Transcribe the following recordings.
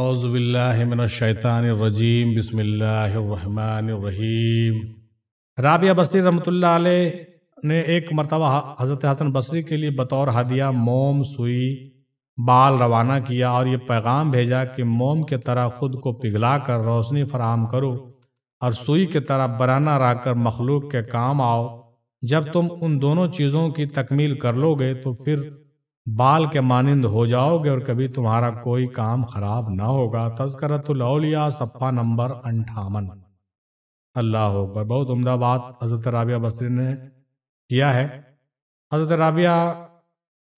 अज़बिल्लाशैतानरजीम बसमीम राबिया बसरी रमत ने एक मरतबा हज़रत हसन बसरी के लिए बतौर हदिया मोम सुई बाल रवाना किया और ये पैगाम भेजा कि मोम के तरह ख़ुद को पिघला कर रोशनी फराहम करो और सुई के तरह बराना कर मखलूक के काम आओ जब तुम उन दोनों चीज़ों की तकमील कर लोगे तो फिर बाल के मानिंद हो जाओगे और कभी तुम्हारा कोई काम खराब ना होगा तस्करतुलौलिया सप्पा नंबर अंठावन अल्लाह अकबर बहुत उम्दा बात हज़रत राबिया बसरी ने किया है हज़रत राबिया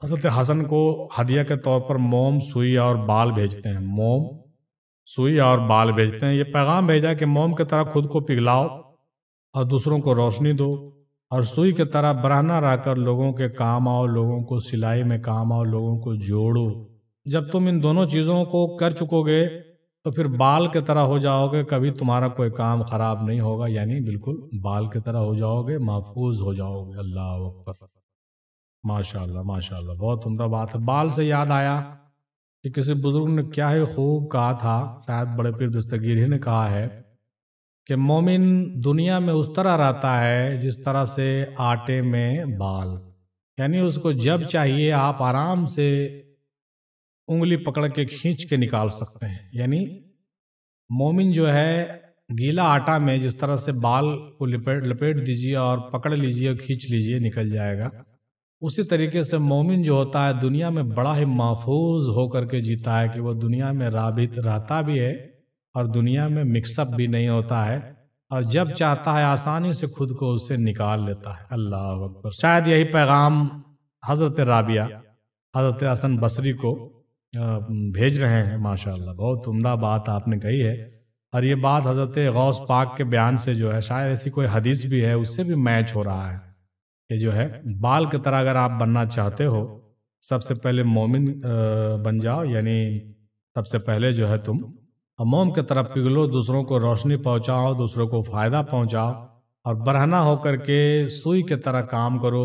हज़रत हसन को हदिया के तौर पर मोम सुई और बाल भेजते हैं मोम सुई और बाल भेजते हैं ये पैगाम भेजा कि मोम की तरह खुद को पिघलाओ और दूसरों को रोशनी दो और सुई की तरह बरहना रहकर लोगों के काम आओ लोगों को सिलाई में काम आओ लोगों को जोड़ो जब तुम इन दोनों चीज़ों को कर चुकोगे तो फिर बाल की तरह हो जाओगे कभी तुम्हारा कोई काम खराब नहीं होगा यानी बिल्कुल बाल की तरह हो जाओगे महफूज हो जाओगे अल्लाह अकबर माशाल्लाह माशाल्लाह बहुत उमदा बात है बाल से याद आया कि किसी बुज़ुर्ग ने क्या ही खूब कहा था शायद बड़े पीर दस्तगीर ही ने कहा है कि मोमिन दुनिया में उस तरह रहता है जिस तरह से आटे में बाल यानी उसको जब चाहिए आप आराम से उंगली पकड़ के खींच के निकाल सकते हैं यानी मोमिन जो है गीला आटा में जिस तरह से बाल को लपेट लपेट दीजिए और पकड़ लीजिए और खींच लीजिए निकल जाएगा उसी तरीके से मोमिन जो होता है दुनिया में बड़ा ही महफूज होकर के जीता है कि वह दुनिया में राबित रहता भी है और दुनिया में मिक्सअप भी नहीं होता है और जब चाहता है आसानी से खुद को उससे निकाल लेता है अल्लाह अकबर शायद यही पैगाम हज़रत राबिया हज़रत हसन बसरी को भेज रहे हैं माशाल्लाह बहुत उमदा बात आपने कही है और ये बात हज़रत गौस पाक के बयान से जो है शायद ऐसी कोई हदीस भी है उससे भी मैच हो रहा है कि जो है बाल की तरह अगर आप बनना चाहते हो सबसे पहले मोमिन बन जाओ यानी सबसे पहले जो है तुम अमोम की तरफ पिघलो दूसरों को रोशनी पहुंचाओ दूसरों को फायदा पहुंचाओ और बरहना होकर के सुई की तरह काम करो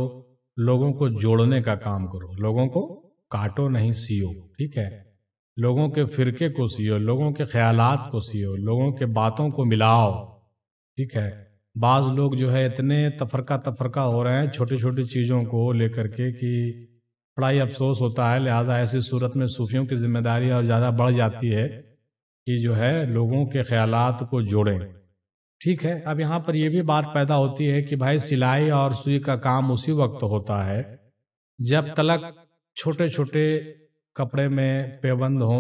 लोगों को जोड़ने का काम करो लोगों को काटो नहीं सियो ठीक है लोगों के फिरके को सियो लोगों के ख्यालात को सियो लोगों के बातों को मिलाओ ठीक है बाज लोग जो है इतने तफरका तफरका हो रहे हैं छोटी छोटी चीज़ों को लेकर के कि बड़ा ही अफसोस होता है लिहाजा ऐसी सूरत में सूफियों की जिम्मेदारी और ज़्यादा बढ़ जाती है कि जो है लोगों के ख्याल को जोड़ें ठीक है अब यहाँ पर यह भी बात पैदा होती है कि भाई सिलाई और सुई का काम उसी वक्त होता है जब तलक छोटे छोटे कपड़े में पेबंद हों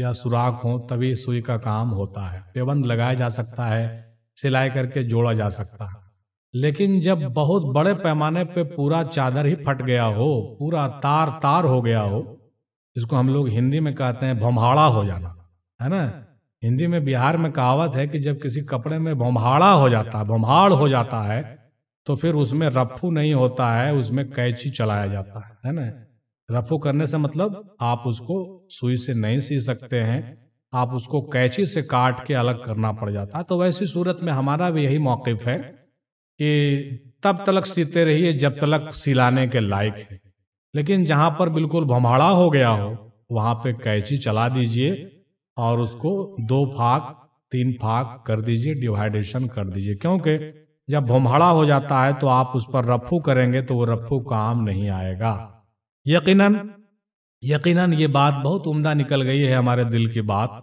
या सुराख हों तभी सुई का काम होता है पेबंद लगाया जा सकता है सिलाई करके जोड़ा जा सकता है लेकिन जब बहुत बड़े पैमाने पे पूरा चादर ही फट गया हो पूरा तार तार हो गया हो इसको हम लोग हिंदी में कहते हैं भमहाड़ा हो जाना है ना हिंदी में बिहार में कहावत है कि जब किसी कपड़े में भोमहाड़ा हो जाता है भोमहाड़ हो जाता है तो फिर उसमें रफू नहीं होता है उसमें कैची चलाया जाता है है ना रफू करने से मतलब आप उसको सुई से नहीं सी सकते हैं आप उसको कैची से काट के अलग करना पड़ जाता है तो वैसी सूरत में हमारा भी यही मौकफ है कि तब तलक सीते रहिए जब तलक सिलाने के लायक है लेकिन जहाँ पर बिल्कुल भमाड़ा हो गया हो वहाँ पे कैची चला दीजिए और उसको दो फाक तीन फाक कर दीजिए डिवाइडेशन कर दीजिए क्योंकि जब भोमहड़ा हो जाता है तो आप उस पर रफू करेंगे तो वो रफू काम नहीं आएगा यकीनन यकीनन ये बात बहुत उम्दा निकल गई है हमारे दिल की बात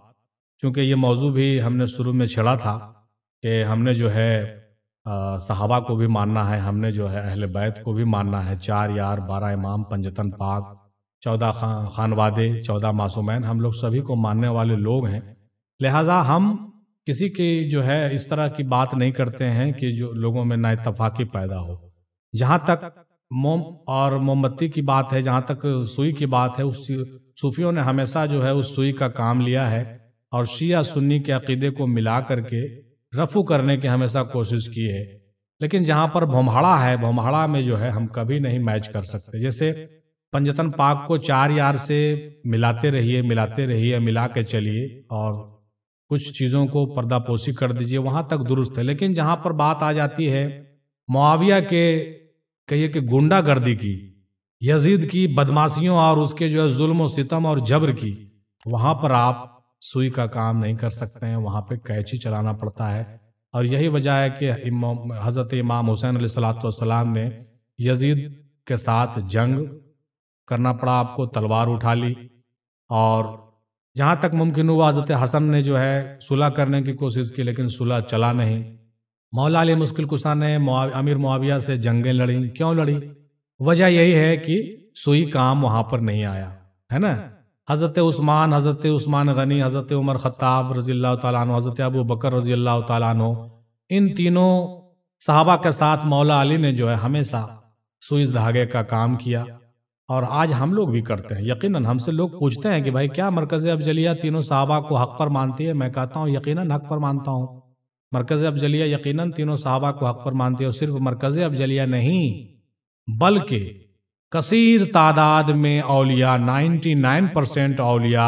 क्योंकि ये मौजू भी हमने शुरू में छेड़ा था कि हमने जो है सहाबा को भी मानना है हमने जो है अहल बैत को भी मानना है चार यार बारह इमाम पंजतन पाक चौदह खान खानवादे चौदह मासूमैन हम लोग सभी को मानने वाले लोग हैं लिहाजा हम किसी के जो है इस तरह की बात नहीं करते हैं कि जो लोगों में ना इतफाक़ी पैदा हो जहाँ तक मोम और मोमबत्ती की बात है जहाँ तक सुई की बात है उस सूफियों ने हमेशा जो है उस सुई का काम लिया है और शिया सुन्नी के अकीदे को मिला करके रफू करने की हमेशा कोशिश की है लेकिन जहाँ पर भोमहाड़ा है भोमहाड़ा में जो है हम कभी नहीं मैच कर सकते जैसे पंजतन पाक को चार यार से मिलाते रहिए मिलाते रहिए मिला के चलिए और कुछ चीज़ों को पर्दापोशी कर दीजिए वहाँ तक दुरुस्त है लेकिन जहाँ पर बात आ जाती है मुआविया के कहिए कि गुंडागर्दी की यजीद की बदमाशियों और उसके जो है जुल्म सितम और जबर की वहाँ पर आप सुई का काम नहीं कर सकते हैं वहाँ पे कैची चलाना पड़ता है और यही वजह है कि हज़रत इमाम हुसैन सलाम ने यजीद के साथ जंग करना पड़ा आपको तलवार उठा ली और जहाँ तक मुमकिन हुआ हज़रत हसन ने जो है सुलह करने की कोशिश की लेकिन सुलह चला नहीं मौला अली मुश्किल कुशा ने अमीर मुआविया से जंगें लड़ी क्यों लड़ी वजह यही है कि सुई काम वहाँ पर नहीं आया है ना हज़रत उस्मान हज़रत उस्मान गनी हज़रत उमर ख़त्ताब रज़ी अल्लाह तु हज़रत अबू बकर रज़ी अल्लाह तु इन तीनों साहबा के साथ मौला अली ने जो है हमेशा सुई धागे का काम किया और आज हम लोग भी करते हैं यकीनन हमसे लोग पूछते हैं कि भाई क्या मरकज़ अफजलिया तीनों साहबा को हक पर मानती है मैं कहता हूँ यकीनन हक पर मानता हूँ मरकज़ अफजलिया यकीनन तीनों साहबा को हक पर मानती है और सिर्फ मरकज़ अफजलिया नहीं बल्कि कसीर तादाद में अलिया नाइन्टी नाइन परसेंट अलिया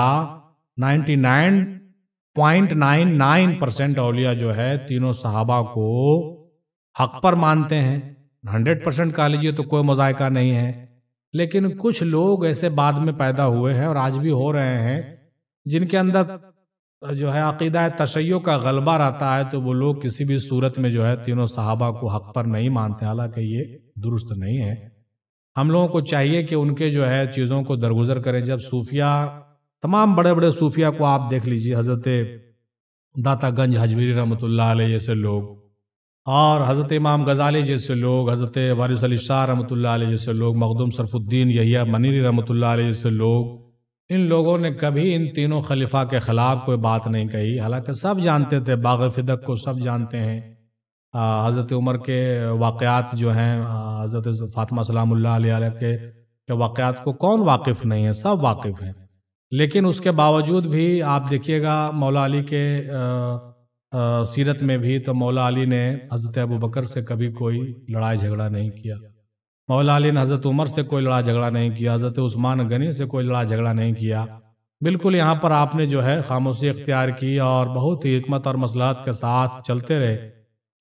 ninety nine nine point nine percent अलिया जो है तीनों साहबा को हक पर मानते हैं हंड्रेड परसेंट कह लीजिए तो कोई मजायका नहीं है लेकिन कुछ लोग ऐसे बाद में पैदा हुए हैं और आज भी हो रहे हैं जिनके अंदर जो है अकीदा तशैयों का गलबा रहता है तो वो लोग किसी भी सूरत में जो है तीनों सहाबा को हक पर नहीं मानते हालांकि ये दुरुस्त नहीं है हम लोगों को चाहिए कि उनके जो है चीज़ों को दरगुजर करें जब सूफिया तमाम बड़े बड़े सूफिया को आप देख लीजिए हज़रत दातागंज हजमीरी रहमत जैसे लोग और हज़रत इमाम गज़ाली जैसे लोग हज़रत वारिस अली शाह रमत जैसे लोग मखदूम सरफुद्दीन यहिया मनीरी रमत जैसे लोग इन लोगों ने कभी इन तीनों खलीफा के ख़िलाफ़ कोई बात नहीं कही हालांकि सब जानते थे बाग फिदक को सब जानते हैं हज़रत उमर के वाक़ात जो हैं हज़रत फ़ातमा सलामुल्ला के, के वाक़ात को कौन वाकिफ़ नहीं है सब वाकिफ़ हैं लेकिन उसके बावजूद भी आप देखिएगा मौला अली के आ, सीरत में भी तो मौला अली ने हज़रत अबू बकर से कभी कोई लड़ाई झगड़ा नहीं किया मौला अली ने हज़रत उमर से कोई लड़ाई झगड़ा नहीं किया हज़रत उस्मान गनी से कोई लड़ाई झगड़ा नहीं किया बिल्कुल यहाँ पर आपने जो है खामोशी इख्तियार की और बहुत ही हमत और मसलहत के साथ चलते रहे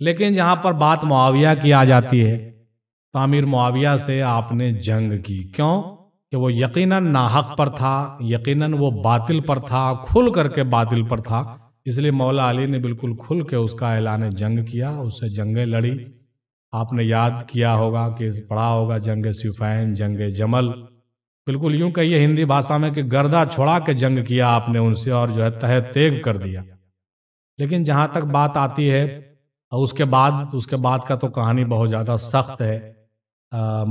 लेकिन जहाँ पर बात मुआविया की आ जाती है तामीर तो मुआविया से आपने जंग की क्यों कि वो यकीनन नाहक पर था यकीनन वो बातिल पर था खुल करके बातिल पर था इसलिए मौला अली ने बिल्कुल खुल के उसका ऐलान जंग किया उससे जंगें लड़ी आपने याद किया होगा कि पढ़ा होगा जंग सिफैन जंग जमल बिल्कुल यूं कहिए हिंदी भाषा में कि गर्दा छोड़ा के जंग किया आपने उनसे और जो है तह तेग कर दिया लेकिन जहाँ तक बात आती है और उसके बाद उसके बाद का तो कहानी बहुत ज़्यादा सख्त है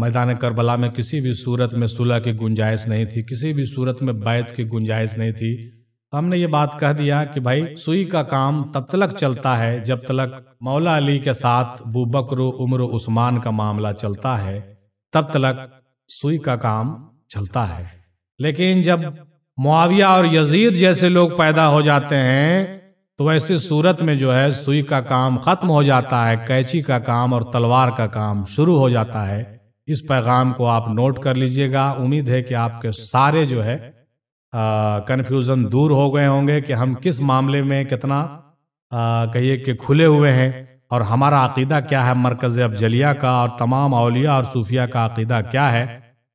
मैदान करबला में किसी भी सूरत में सुलह की गुंजाइश नहीं थी किसी भी सूरत में बैत की गुंजाइश नहीं थी हमने ये बात कह दिया कि भाई सुई का काम तब तक चलता है जब तलक मौला अली के साथ बूबकर उम्र उस्मान का मामला चलता है तब तक सुई का काम चलता है लेकिन जब मुआविया और यजीद जैसे लोग पैदा हो जाते हैं तो ऐसी सूरत में जो है सुई का काम खत्म हो जाता है कैची का काम और तलवार का काम शुरू हो जाता है इस पैगाम को आप नोट कर लीजिएगा उम्मीद है कि आपके सारे जो है कन्फ्यूज़न दूर हो गए होंगे कि हम किस मामले में कितना कहिए कि खुले हुए हैं और हमारा अकीदा क्या है मरकज़ अफजलिया का और तमाम अलिया और सूफिया का अकीदा क्या है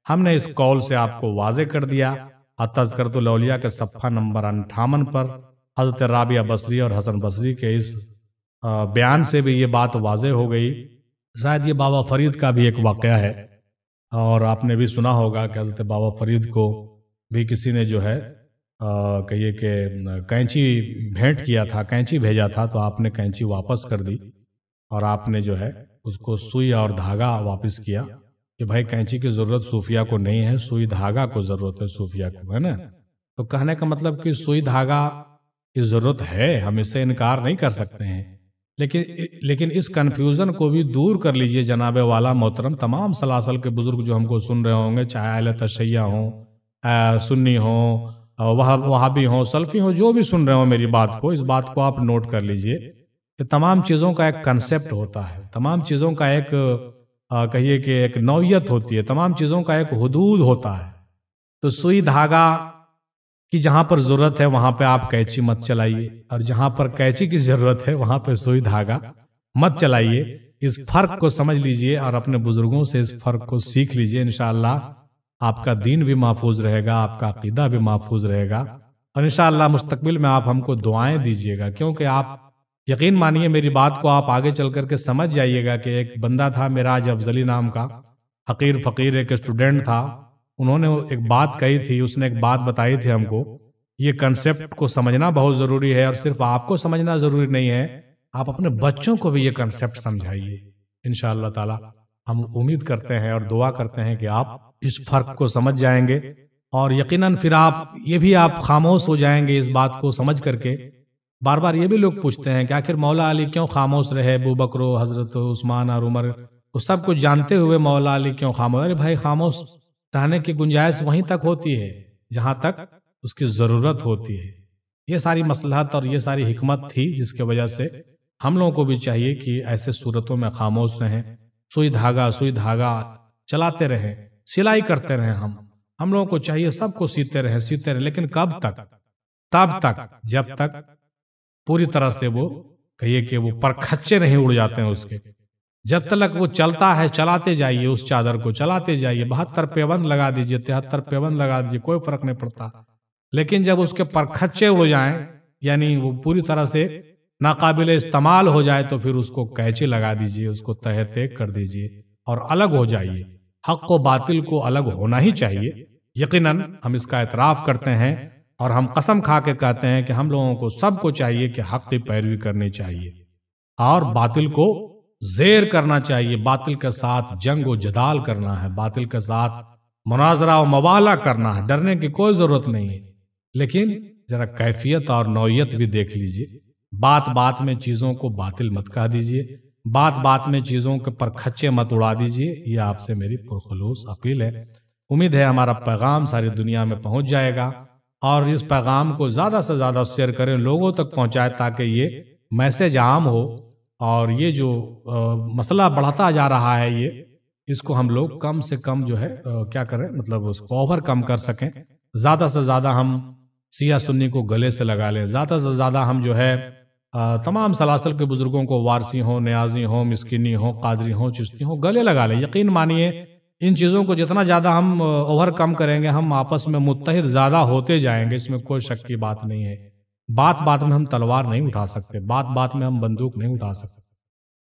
हमने इस कॉल से आपको वाज कर दिया और तस्करतलिया के सफ़ा नंबर अंठावन पर हज़रत राबिया बसरी और हसन बसरी के इस बयान से भी ये बात वाज हो गई शायद ये बाबा फरीद का भी एक वाक़ है और आपने भी सुना होगा कि हज़रत बाबा फरीद को भी किसी ने जो है कहिए कि कैंची भेंट किया था कैंची भेजा था तो आपने कैंची वापस कर दी और आपने जो है उसको सुई और धागा वापस किया कि भाई कैंची की ज़रूरत सूफिया को नहीं है सुई धागा को ज़रूरत है सूफिया को है ना तो कहने का मतलब कि सुई धागा की ज़रूरत है हम इससे इनकार नहीं कर सकते हैं लेकिन लेकिन इस कन्फ्यूज़न को भी दूर कर लीजिए जनाबे वाला मोहतरम तमाम सलासल के बुज़ुर्ग जो हमको सुन रहे होंगे चाहे अल तशैया हों सुन्नी हो वहाँ वहाँ भी हों सल्फ़ी हो जो भी सुन रहे हो मेरी बात को इस बात को आप नोट कर लीजिए कि तमाम चीज़ों का एक कंसेप्ट होता है तमाम चीज़ों का एक कहिए कि एक नौयत होती है तमाम चीज़ों का एक हदूद होता है तो सुई धागा की जहाँ पर ज़रूरत है वहाँ पे आप कैची मत चलाइए और जहाँ पर कैची की ज़रूरत है वहाँ पे सुई धागा मत चलाइए इस फ़र्क को समझ लीजिए और अपने बुज़ुर्गों से इस फ़र्क को सीख लीजिए इनशाला आपका दीन भी महफूज रहेगा आपका अकीदा भी महफूज रहेगा और इन मुस्तबिल में आप हमको दुआएं दीजिएगा क्योंकि आप यकीन मानिए मेरी बात को आप आगे चल करके समझ जाइएगा कि एक बंदा था मिराज अफजली नाम का हकीर फ़कीर एक स्टूडेंट था उन्होंने एक बात कही थी उसने एक बात बताई थी हमको ये कंसेप्ट को समझना बहुत ज़रूरी है और सिर्फ आपको समझना ज़रूरी नहीं है आप अपने बच्चों को भी ये कंसेप्ट समझाइए इन शाह हम उम्मीद करते हैं और दुआ करते हैं कि आप इस फर्क को समझ जाएंगे और यकीनन फिर आप ये भी आप खामोश हो जाएंगे इस बात को समझ करके बार बार ये भी लोग पूछते हैं कि आखिर मौला अली क्यों खामोश रहे अबू बकरो हजरत उस्मान और उमर उस सब कुछ जानते हुए मौला अली क्यों खामोश अरे भाई खामोश रहने की गुंजाइश वहीं तक होती है जहाँ तक उसकी ज़रूरत होती है ये सारी मसलहत और ये सारी हमत थी जिसके वजह से हम लोगों को भी चाहिए कि ऐसे सूरतों में खामोश रहें सुई धागा सुई धागा चलाते रहे सिलाई करते रहे हम हम लोगों को चाहिए सबको सीते रहे सीते रहे लेकिन कब तक तब तक जब तक पूरी तरह से वो कहिए कि वो परखच्चे नहीं उड़ जाते हैं उसके जब तक वो चलता है चलाते जाइए उस चादर को चलाते जाइए बहत्तर पेबंद लगा दीजिए तिहत्तर पेबंद लगा दीजिए कोई फर्क नहीं पड़ता लेकिन जब उसके परखच्चे उड़ जाए यानी वो पूरी तरह से नाकाबिल इस्तेमाल हो जाए तो फिर उसको कैचे लगा दीजिए उसको तह तेक कर दीजिए और अलग हो जाइए हक व बातिल को अलग होना ही चाहिए यकीनन हम इसका एतराफ़ करते हैं और हम कसम खा के कहते हैं कि हम लोगों को सबको चाहिए कि हक की पैरवी करनी चाहिए और बातिल को जेर करना चाहिए बातिल के साथ जंग व जदाल करना है बातिल के साथ मुनाजरा व मवाला करना है डरने की कोई ज़रूरत नहीं है लेकिन ज़रा कैफियत और नौयत भी देख लीजिए बात बात में चीज़ों को बातिल मत कह दीजिए बात बात में चीज़ों के पर खच्चे मत उड़ा दीजिए ये आपसे मेरी पुरखलूस अपील है उम्मीद है हमारा पैगाम सारी दुनिया में पहुंच जाएगा और इस पैगाम को ज़्यादा से ज़्यादा शेयर करें लोगों तक पहुंचाए ताकि ये मैसेज आम हो और ये जो आ, मसला बढ़ता जा रहा है ये इसको हम लोग कम से कम जो है आ, क्या करें मतलब उसको ओवर कम कर सकें ज़्यादा से ज़्यादा हम सिया सुन्नी को गले से लगा लें ज़्यादा से ज़्यादा हम जो है तमाम सलासल के बुजुर्गों को वारसी हों न्याजी हों मस्किनी हों कादरी हों चिश्ती हों गले लगा लें यकीन मानिए इन चीज़ों को जितना ज़्यादा हम ओवरकम करेंगे हम आपस में मुतहद ज़्यादा होते जाएंगे इसमें कोई शक की बात नहीं है बात बात में हम तलवार नहीं उठा सकते बात बात में हम बंदूक नहीं उठा सकते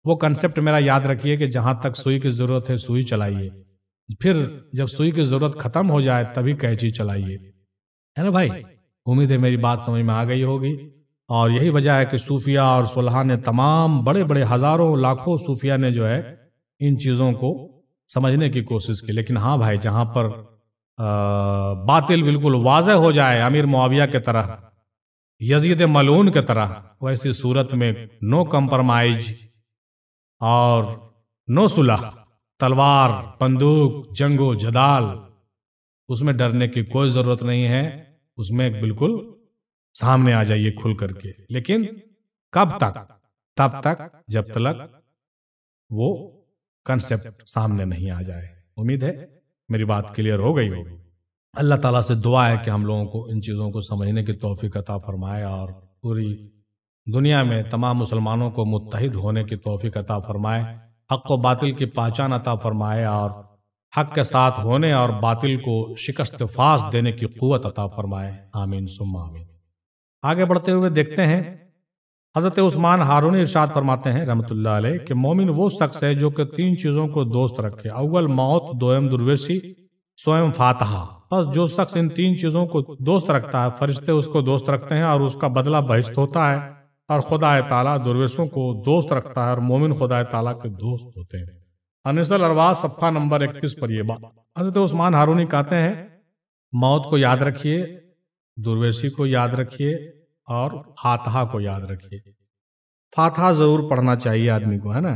वो कंसेप्ट मेरा याद रखिए कि जहाँ तक सुई की ज़रूरत है सुई चलाइए फिर जब सुई की ज़रूरत ख़त्म हो जाए तभी कैची चलाइए है ना भाई उम्मीद है मेरी बात समझ में आ गई होगी और यही वजह है कि सूफिया और सुलह ने तमाम बड़े बड़े हज़ारों लाखों सूफिया ने जो है इन चीज़ों को समझने की कोशिश की लेकिन हाँ भाई जहाँ पर आ, बातिल बिल्कुल वाज हो जाए अमीर मुआविया की तरह यजीद मलून की तरह वैसी सूरत में नो कम्प्रोमाइज और नो सुलह तलवार बंदूक जंगो जदाल उसमें डरने की कोई ज़रूरत नहीं है उसमें बिल्कुल सामने आ जाइए खुल करके लेकिन कब तक तब तक जब तक वो कंसेप्ट सामने नहीं आ जाए उम्मीद है मेरी बात क्लियर हो गई होगी अल्लाह ताला से दुआ है कि हम लोगों को इन चीज़ों को समझने की तोफ़ी अता फरमाए और पूरी दुनिया में तमाम मुसलमानों को मुतहद होने की तोफ़ी अता फरमाए हक व बातिल की पहचान अता फरमाए और हक के साथ होने और बातिल को शिकस्त फास देने की क़ुत अता फरमाए आमीन सुम आमीन आगे बढ़ते हुए देखते हैं हज़रत उस्मान हारून इरशाद फरमाते हैं रहमत कि मोमिन वो शख्स है जो कि तीन चीज़ों को दोस्त रखे अव्वल मौत दोयम दुर्वेशी स्वयं फातहा बस जो शख्स इन तीन चीज़ों को दोस्त रखता है फरिश्ते उसको दोस्त रखते हैं और उसका बदला बहिश्त होता है और खुदा ताला दुर्वेशों को दोस्त रखता है और मोमिन खुदा तला के दोस्त होते हैं अनिसल अरवाज सफ़ा नंबर इकतीस पर यह बात हजरत उस्मान हारूनी कहते हैं मौत को याद रखिए दुर्वेशी को याद रखिए और फातहा को याद रखिए फातहा ज़रूर पढ़ना चाहिए आदमी को है ना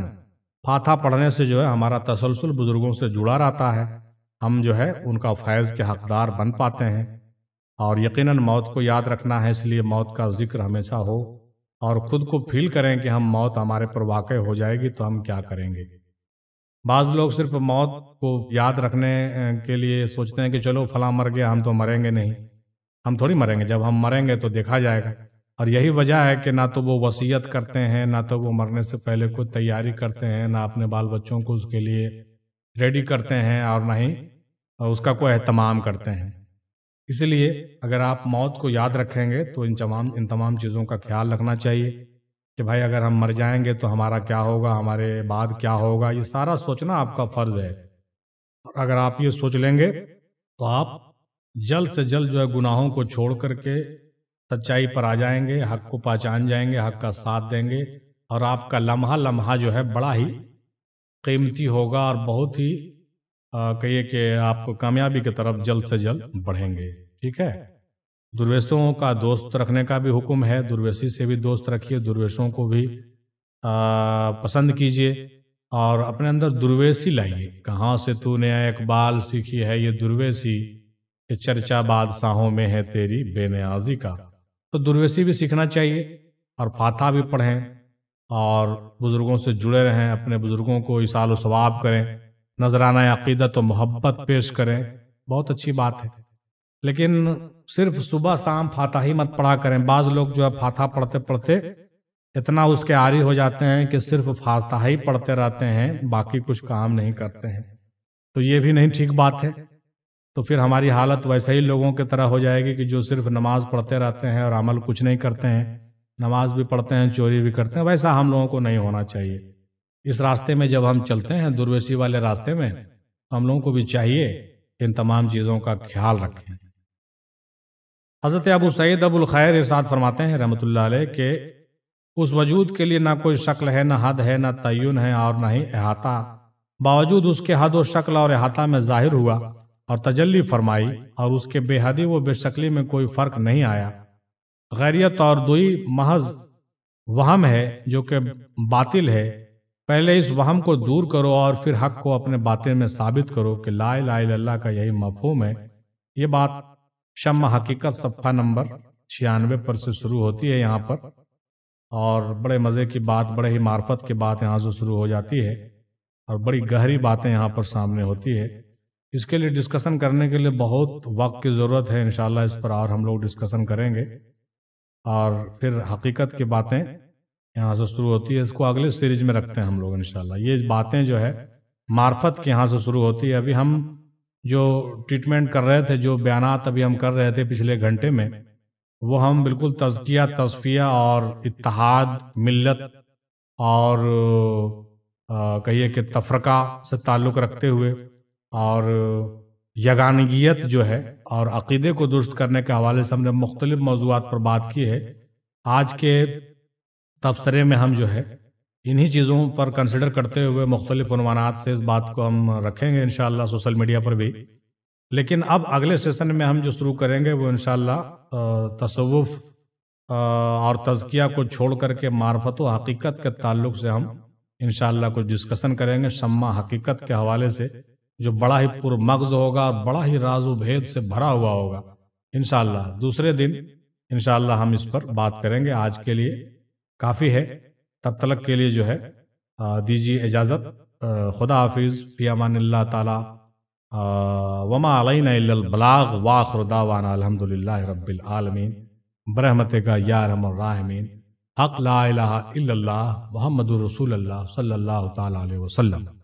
फातहा पढ़ने से जो है हमारा तसलसल बुज़ुर्गों से जुड़ा रहता है हम जो है उनका फैज़ के हकदार बन पाते हैं और यकीनन मौत को याद रखना है इसलिए मौत का जिक्र हमेशा हो और ख़ुद को फील करें कि हम मौत हमारे पर वाक़ हो जाएगी तो हम क्या करेंगे बाज़ लोग सिर्फ मौत को याद रखने के लिए सोचते हैं कि चलो फला मर गया हम तो मरेंगे नहीं हम थोड़ी मरेंगे जब हम मरेंगे तो देखा जाएगा और यही वजह है कि ना तो वो वसीयत करते हैं ना तो वो मरने से पहले कोई तैयारी करते हैं ना अपने बाल बच्चों को उसके लिए रेडी करते हैं और ना ही उसका कोई अहतमाम करते हैं इसलिए अगर आप मौत को याद रखेंगे तो इन तमाम इन तमाम चीज़ों का ख्याल रखना चाहिए कि भाई अगर हम मर जाएंगे तो हमारा क्या होगा हमारे बाद क्या होगा ये सारा सोचना आपका फ़र्ज़ है और अगर आप ये सोच लेंगे तो आप जल्द से जल्द जो है गुनाहों को छोड़ करके सच्चाई पर आ जाएंगे हक को पहचान जाएंगे हक का साथ देंगे और आपका लम्हा लम्हा जो है बड़ा ही कीमती होगा और बहुत ही कहिए कि आप कामयाबी की तरफ जल्द से जल्द बढ़ेंगे ठीक है दुर्वेशों का दोस्त रखने का भी हुक्म है दुर्वेशी से भी दोस्त रखिए दुर्वेशों को भी आ, पसंद कीजिए और अपने अंदर दुर्वेशी लाइए कहाँ से तूने इकबाल सीखी है ये दुर्वेशी कि चर्चा बादशाहों में है तेरी बेनियाजी का तो दुर्वेशी भी सीखना चाहिए और फाथा भी पढ़ें और बुज़ुर्गों से जुड़े रहें अपने बुज़ुर्गों को इसाल सवाब करें नजराना अकीदत तो मोहब्बत पेश करें बहुत अच्छी बात है लेकिन सिर्फ सुबह शाम फाता ही मत पढ़ा करें बाज़ लोग जो है फाथा पढ़ते पढ़ते इतना उसके आरी हो जाते हैं कि सिर्फ फाता ही पढ़ते रहते हैं बाकी कुछ काम नहीं करते हैं तो ये भी नहीं ठीक बात है तो फिर हमारी हालत वैसे ही लोगों की तरह हो जाएगी कि जो सिर्फ नमाज पढ़ते रहते हैं और अमल कुछ नहीं करते हैं नमाज भी पढ़ते हैं चोरी भी करते हैं वैसा हम लोगों को नहीं होना चाहिए इस रास्ते में जब हम चलते हैं दुर्वेशी वाले रास्ते में तो हम लोगों को भी चाहिए इन तमाम चीज़ों का ख्याल रखें हज़रत अबू सैद अबुल खैर इरशाद फरमाते हैं रहमत के उस वजूद के लिए ना कोई शक्ल है ना हद है ना तयन है और ना ही अहाता बावजूद उसके हद और शक्ल और अहाता में जाहिर हुआ और तजल्ली फरमाई और उसके बेहदी व बेशकली में कोई फर्क नहीं आया गैरियत और दुई महज वहम है जो कि बातिल है पहले इस वहम को दूर करो और फिर हक को अपने बातें में साबित करो कि ला लाला का यही मफहम है ये बात शम हकीकत सफ़ा नंबर छियानवे पर से शुरू होती है यहाँ पर और बड़े मज़े की बात बड़े ही मार्फत की बात यहाँ से शुरू हो जाती है और बड़ी गहरी बातें यहाँ पर सामने होती है इसके लिए डिस्कशन करने के लिए बहुत वक्त की ज़रूरत है इन इस पर और हम लोग डिस्कशन करेंगे और फिर हकीकत की बातें यहाँ से शुरू होती है इसको अगले सीरीज में रखते हैं हम लोग इन ये बातें जो है मार्फत के यहाँ से शुरू होती है अभी हम जो ट्रीटमेंट कर रहे थे जो बयान अभी हम कर रहे थे पिछले घंटे में वो हम बिल्कुल तजकिया तस्फिया और इतिहाद मिलत और कहिए कि तफरका से ताल्लुक़ रखते हुए और यगानगीत जो है और अकीदे को दुरुस्त करने के हवाले से हमने मुख्तलिफ मौजूद पर बात की है आज के तबसरे में हम जो है इन्हीं चीज़ों पर कंसिडर करते हुए मुख्तलिफानात से इस बात को हम रखेंगे इन सोशल मीडिया पर भी लेकिन अब अगले सेशन में हम जो शुरू करेंगे वो इन तसवुफ़ और तजकिया को छोड़ करके मार्फत व हकीकत के ताल्लुक से हम इन कुछ डिस्कशन करेंगे शमा हकीकत के हवाले से जो बड़ा ही पुरमगज होगा और बड़ा ही राजो भेद से भरा हुआ होगा इनशाला दूसरे दिन इनशाला हम इस पर बात करेंगे आज के लिए काफ़ी है तब तलक के लिए जो है दीजिए इजाज़त खुदा हाफिज़ फ़ियामान ताला वमा अलबलाग वाखरदावाना अलहमदिल्ला रबालमीन बरहमत का यारम राहमीन हक ला इला मोहम्मद रसूल सल्ला तसल्म